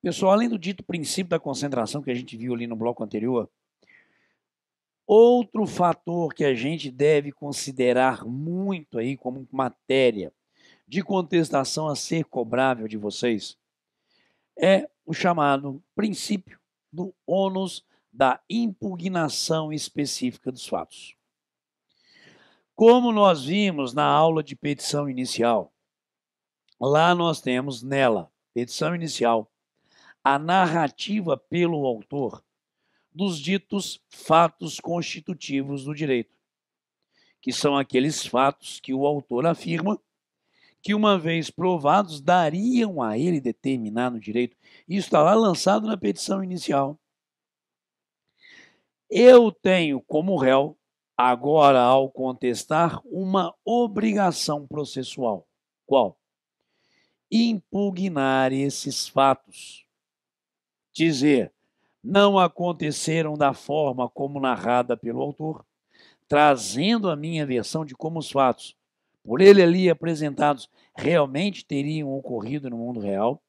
Pessoal, além do dito princípio da concentração que a gente viu ali no bloco anterior, outro fator que a gente deve considerar muito aí como matéria de contestação a ser cobrável de vocês é o chamado princípio do ônus da impugnação específica dos fatos. Como nós vimos na aula de petição inicial, lá nós temos nela, petição inicial, a narrativa pelo autor dos ditos fatos constitutivos do direito, que são aqueles fatos que o autor afirma que, uma vez provados, dariam a ele determinado direito. Isso está lá lançado na petição inicial. Eu tenho como réu, agora ao contestar, uma obrigação processual. Qual? Impugnar esses fatos dizer não aconteceram da forma como narrada pelo autor, trazendo a minha versão de como os fatos, por ele ali apresentados, realmente teriam ocorrido no mundo real.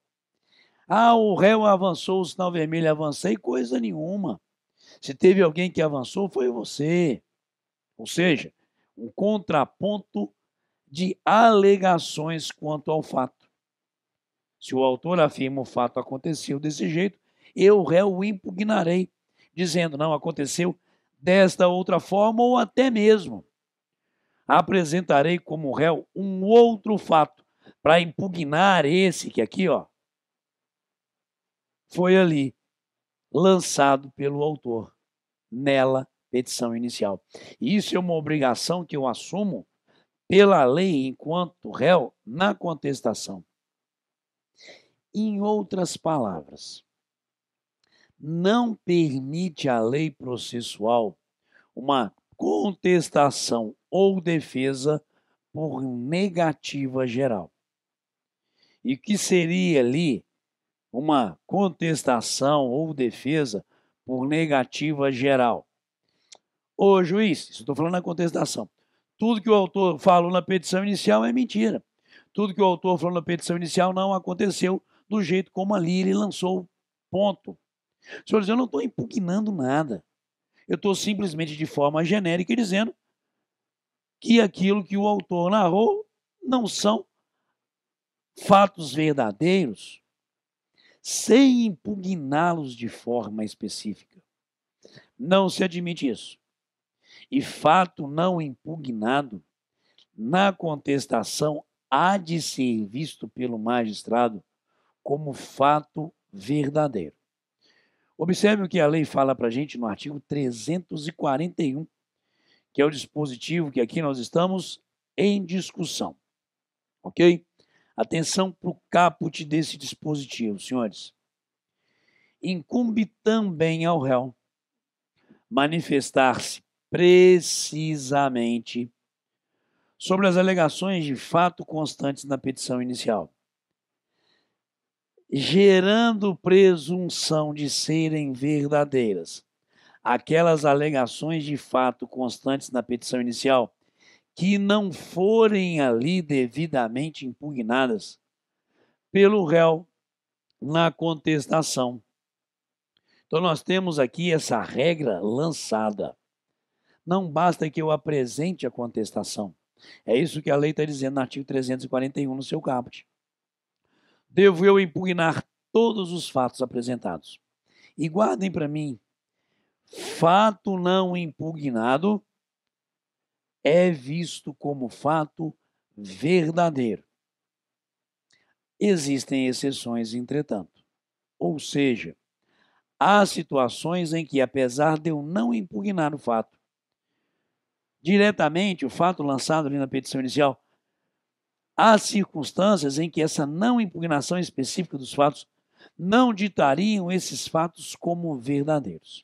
Ah, o réu avançou, o sinal vermelho avancei, coisa nenhuma. Se teve alguém que avançou, foi você. Ou seja, um contraponto de alegações quanto ao fato. Se o autor afirma o fato aconteceu desse jeito, eu, réu, o impugnarei, dizendo: não aconteceu desta outra forma, ou até mesmo apresentarei como réu um outro fato para impugnar esse que aqui, ó, foi ali lançado pelo autor nela petição inicial. Isso é uma obrigação que eu assumo pela lei enquanto réu na contestação. Em outras palavras, não permite à lei processual uma contestação ou defesa por negativa geral. E que seria ali uma contestação ou defesa por negativa geral? Ô juiz, estou falando na contestação. Tudo que o autor falou na petição inicial é mentira. Tudo que o autor falou na petição inicial não aconteceu do jeito como ali ele lançou. Ponto. Senhores, eu não estou impugnando nada. Eu estou simplesmente de forma genérica dizendo que aquilo que o autor narrou não são fatos verdadeiros, sem impugná-los de forma específica. Não se admite isso. E fato não impugnado, na contestação, há de ser visto pelo magistrado como fato verdadeiro. Observe o que a lei fala para a gente no artigo 341, que é o dispositivo que aqui nós estamos em discussão. Ok? Atenção para o caput desse dispositivo, senhores. Incumbe também ao réu manifestar-se precisamente sobre as alegações de fato constantes na petição inicial gerando presunção de serem verdadeiras. Aquelas alegações de fato constantes na petição inicial, que não forem ali devidamente impugnadas pelo réu na contestação. Então, nós temos aqui essa regra lançada. Não basta que eu apresente a contestação. É isso que a lei está dizendo no artigo 341, no seu caput devo eu impugnar todos os fatos apresentados. E guardem para mim: fato não impugnado é visto como fato verdadeiro. Existem exceções, entretanto. Ou seja, há situações em que, apesar de eu não impugnar o fato, diretamente o fato lançado ali na petição inicial Há circunstâncias em que essa não impugnação específica dos fatos não ditariam esses fatos como verdadeiros.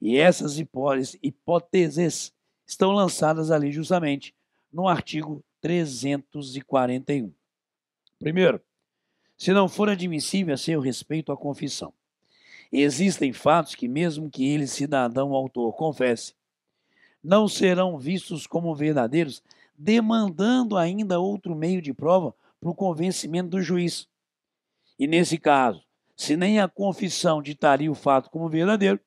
E essas hipóteses estão lançadas ali justamente no artigo 341. Primeiro, se não for admissível a seu respeito a confissão. Existem fatos que, mesmo que ele, cidadão autor, confesse, não serão vistos como verdadeiros demandando ainda outro meio de prova para o convencimento do juiz. E nesse caso, se nem a confissão ditaria o fato como verdadeiro,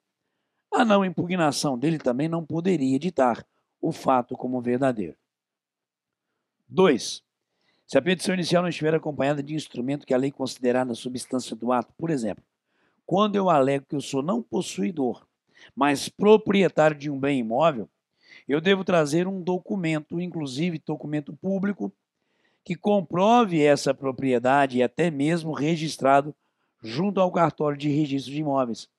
a não impugnação dele também não poderia ditar o fato como verdadeiro. 2. Se a petição inicial não estiver acompanhada de instrumento que a lei considerar na substância do ato, por exemplo, quando eu alego que eu sou não possuidor, mas proprietário de um bem imóvel, eu devo trazer um documento, inclusive documento público, que comprove essa propriedade e até mesmo registrado junto ao cartório de registro de imóveis.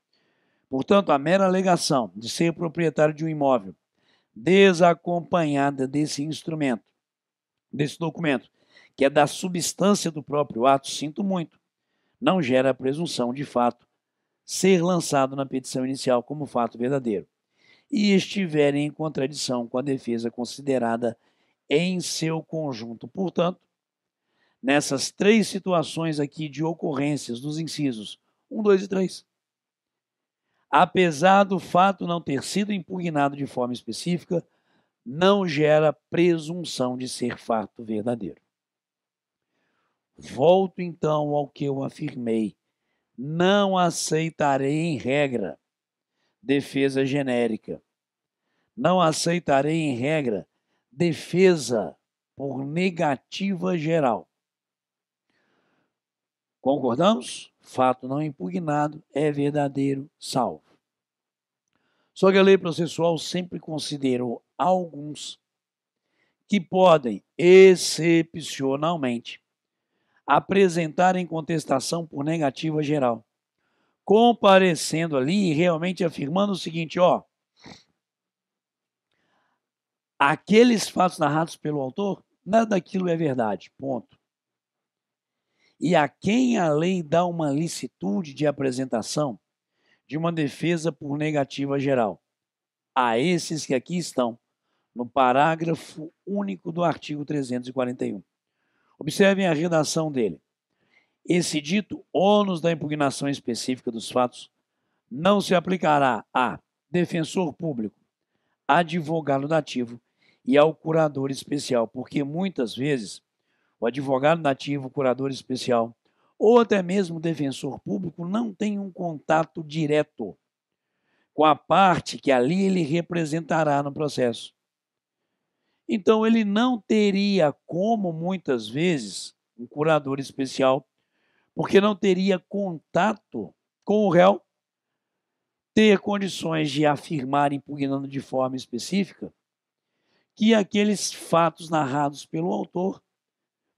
Portanto, a mera alegação de ser proprietário de um imóvel desacompanhada desse instrumento, desse documento, que é da substância do próprio ato, sinto muito, não gera a presunção de fato ser lançado na petição inicial como fato verdadeiro e estiverem em contradição com a defesa considerada em seu conjunto. Portanto, nessas três situações aqui de ocorrências dos incisos 1, 2 e 3, apesar do fato não ter sido impugnado de forma específica, não gera presunção de ser fato verdadeiro. Volto então ao que eu afirmei. Não aceitarei, em regra, defesa genérica. Não aceitarei, em regra, defesa por negativa geral. Concordamos? Fato não impugnado é verdadeiro salvo. Só que a lei processual sempre considerou alguns que podem, excepcionalmente, apresentar em contestação por negativa geral comparecendo ali e realmente afirmando o seguinte, ó, aqueles fatos narrados pelo autor, nada daquilo é verdade, ponto. E a quem a lei dá uma licitude de apresentação de uma defesa por negativa geral, a esses que aqui estão, no parágrafo único do artigo 341. Observem a redação dele. Esse dito ônus da impugnação específica dos fatos não se aplicará a defensor público, advogado nativo e ao curador especial, porque muitas vezes o advogado nativo, o curador especial ou até mesmo o defensor público não tem um contato direto com a parte que ali ele representará no processo. Então, ele não teria como, muitas vezes, um curador especial porque não teria contato com o réu, ter condições de afirmar, impugnando de forma específica, que aqueles fatos narrados pelo autor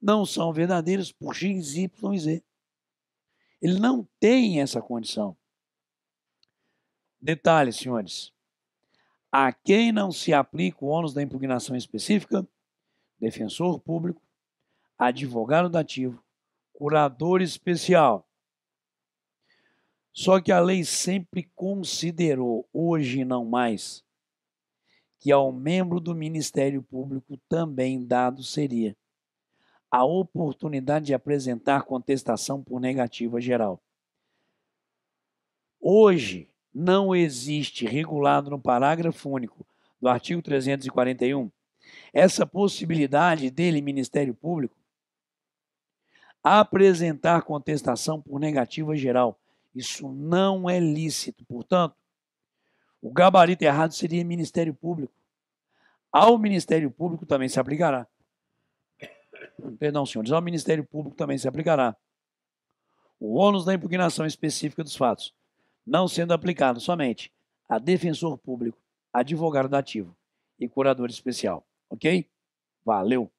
não são verdadeiros por X, Y e Z. Ele não tem essa condição. Detalhe, senhores. A quem não se aplica o ônus da impugnação específica, defensor público, advogado dativo, orador especial. Só que a lei sempre considerou, hoje não mais, que ao membro do Ministério Público também dado seria a oportunidade de apresentar contestação por negativa geral. Hoje, não existe regulado no parágrafo único do artigo 341 essa possibilidade dele, Ministério Público, apresentar contestação por negativa geral. Isso não é lícito. Portanto, o gabarito errado seria Ministério Público. Ao Ministério Público também se aplicará. Perdão, senhores, ao Ministério Público também se aplicará. O ônus da impugnação específica dos fatos, não sendo aplicado somente a defensor público, advogado ativo e curador especial. Ok? Valeu!